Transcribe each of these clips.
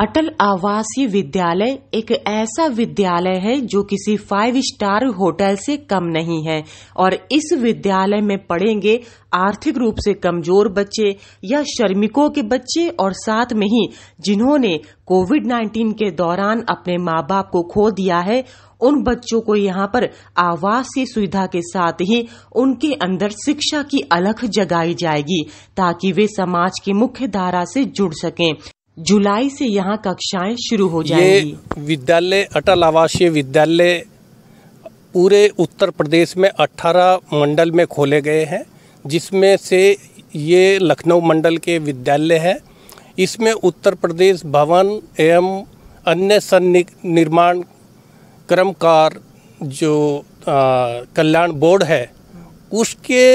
अटल आवासीय विद्यालय एक ऐसा विद्यालय है जो किसी फाइव स्टार होटल से कम नहीं है और इस विद्यालय में पढ़ेंगे आर्थिक रूप से कमजोर बच्चे या श्रमिकों के बच्चे और साथ में ही जिन्होंने कोविड 19 के दौरान अपने माँ बाप को खो दिया है उन बच्चों को यहाँ पर आवासीय सुविधा के साथ ही उनके अंदर शिक्षा की अलख जगाई जाएगी ताकि वे समाज की मुख्य धारा से जुड़ सकें जुलाई से यहाँ कक्षाएं शुरू हो जाएंगी ये विद्यालय अटल आवासीय विद्यालय पूरे उत्तर प्रदेश में 18 मंडल में खोले गए हैं जिसमें से ये लखनऊ मंडल के विद्यालय है इसमें उत्तर प्रदेश भवन एवं अन्य सन्नि निर्माण क्रमकार जो कल्याण बोर्ड है उसके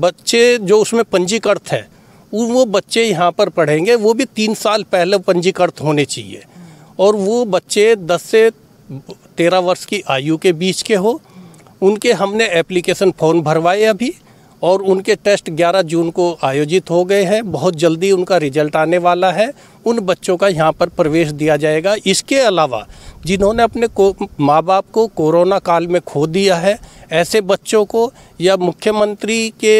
बच्चे जो उसमें पंजीकृत है वो बच्चे यहाँ पर पढ़ेंगे वो भी तीन साल पहले पंजीकृत होने चाहिए और वो बच्चे दस से तेरह वर्ष की आयु के बीच के हो उनके हमने एप्लीकेशन फॉर्म भरवाए अभी और उनके टेस्ट 11 जून को आयोजित हो गए हैं बहुत जल्दी उनका रिजल्ट आने वाला है उन बच्चों का यहाँ पर प्रवेश दिया जाएगा इसके अलावा जिन्होंने अपने को माँ बाप को कोरोना काल में खो दिया है ऐसे बच्चों को या मुख्यमंत्री के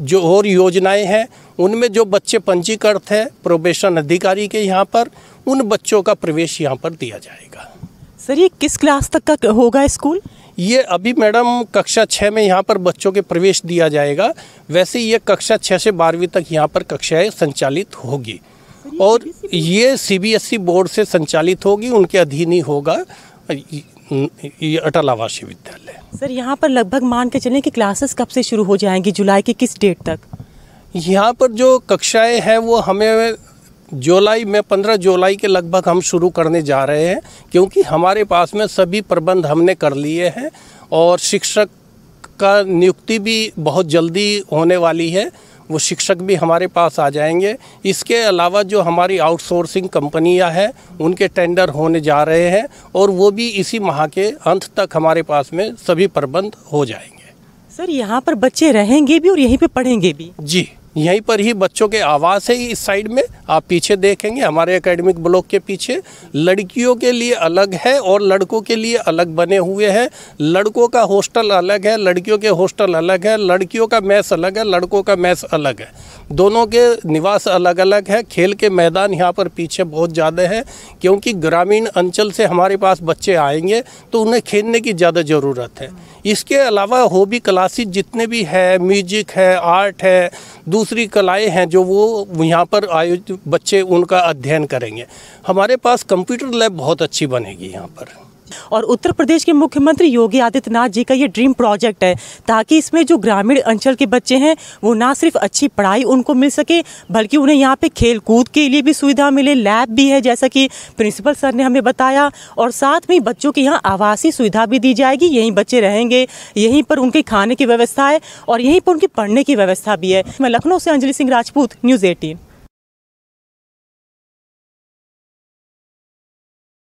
जो और योजनाएं हैं उनमें जो बच्चे पंजीकृत हैं प्रोबेशन अधिकारी के यहाँ पर उन बच्चों का प्रवेश यहाँ पर दिया जाएगा सर ये किस क्लास तक का होगा स्कूल ये अभी मैडम कक्षा छः में यहाँ पर बच्चों के प्रवेश दिया जाएगा वैसे ये कक्षा छः से बारहवीं तक यहाँ पर कक्षाएं संचालित होगी और ये सीबीएसई बोर्ड e से संचालित होगी उनके अधीन ही होगा ये अटल आवासीय विद्यालय सर यहाँ पर लगभग मान के चलें कि क्लासेस कब से शुरू हो जाएंगी जुलाई के किस डेट तक यहाँ पर जो कक्षाएं हैं वो हमें जुलाई में पंद्रह जुलाई के लगभग हम शुरू करने जा रहे हैं क्योंकि हमारे पास में सभी प्रबंध हमने कर लिए हैं और शिक्षक का नियुक्ति भी बहुत जल्दी होने वाली है वो शिक्षक भी हमारे पास आ जाएंगे इसके अलावा जो हमारी आउटसोर्सिंग कंपनियां हैं उनके टेंडर होने जा रहे हैं और वो भी इसी माह के अंत तक हमारे पास में सभी प्रबंध हो जाएंगे सर यहाँ पर बच्चे रहेंगे भी और यहीं पे पढ़ेंगे भी जी यहीं पर ही बच्चों के आवास है इस साइड में आप पीछे देखेंगे हमारे एकेडमिक ब्लॉक के पीछे लड़कियों के लिए अलग है और लड़कों के लिए अलग बने हुए हैं लड़कों का हॉस्टल अलग है लड़कियों के हॉस्टल अलग है लड़कियों का मैस अलग है लड़कों का मैस अलग है दोनों के निवास अलग अलग है खेल के मैदान यहाँ पर पीछे बहुत ज़्यादा है क्योंकि ग्रामीण अंचल से हमारे पास बच्चे आएंगे तो उन्हें खेलने की ज़्यादा ज़रूरत है इसके अलावा हॉबी क्लासेस जितने भी है म्यूजिक है आर्ट है दूसरी कलाएं हैं जो वो यहाँ पर आयोजित बच्चे उनका अध्ययन करेंगे हमारे पास कंप्यूटर लैब बहुत अच्छी बनेगी यहाँ पर और उत्तर प्रदेश के मुख्यमंत्री योगी आदित्यनाथ जी का ये ड्रीम प्रोजेक्ट है ताकि इसमें जो ग्रामीण अंचल के बच्चे हैं वो ना सिर्फ अच्छी पढ़ाई उनको मिल सके बल्कि उन्हें यहाँ पे खेल कूद के लिए भी सुविधा मिले लैब भी है जैसा कि प्रिंसिपल सर ने हमें बताया और साथ में बच्चों के यहाँ आवासीय सुविधा भी दी जाएगी यहीं बच्चे रहेंगे यहीं पर उनके खाने की व्यवस्था है और यहीं पर उनकी पढ़ने की व्यवस्था भी है मैं लखनऊ से अंजलि सिंह राजपूत न्यूज़ एटीन